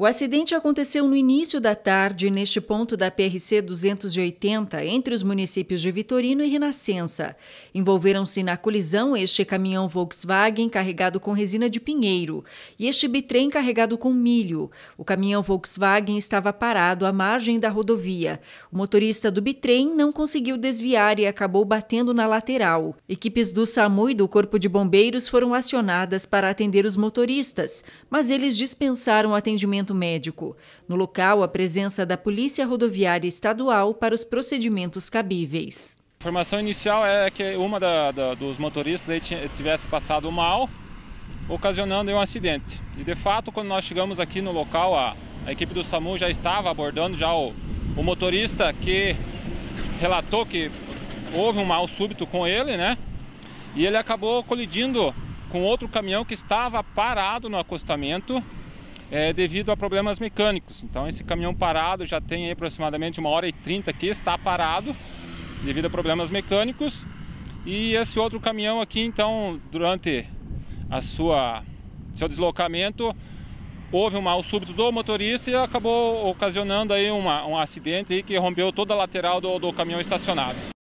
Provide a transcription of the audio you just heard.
O acidente aconteceu no início da tarde, neste ponto da PRC 280, entre os municípios de Vitorino e Renascença. Envolveram-se na colisão este caminhão Volkswagen carregado com resina de pinheiro e este bitrem carregado com milho. O caminhão Volkswagen estava parado à margem da rodovia. O motorista do bitrem não conseguiu desviar e acabou batendo na lateral. Equipes do SAMU e do Corpo de Bombeiros foram acionadas para atender os motoristas, mas eles dispensaram o atendimento atendimento médico. No local, a presença da Polícia Rodoviária Estadual para os procedimentos cabíveis. A informação inicial é que uma da, da, dos motoristas tivesse passado mal, ocasionando um acidente. E de fato, quando nós chegamos aqui no local, a, a equipe do SAMU já estava abordando já o, o, motorista que relatou que houve um mal súbito com ele, né? E ele acabou colidindo com outro caminhão que estava parado no acostamento é, devido a problemas mecânicos. Então esse caminhão parado já tem aproximadamente uma hora e trinta que está parado devido a problemas mecânicos. E esse outro caminhão aqui, então, durante a sua seu deslocamento, houve um mal súbito do motorista e acabou ocasionando aí uma, um acidente aí que rompeu toda a lateral do, do caminhão estacionado.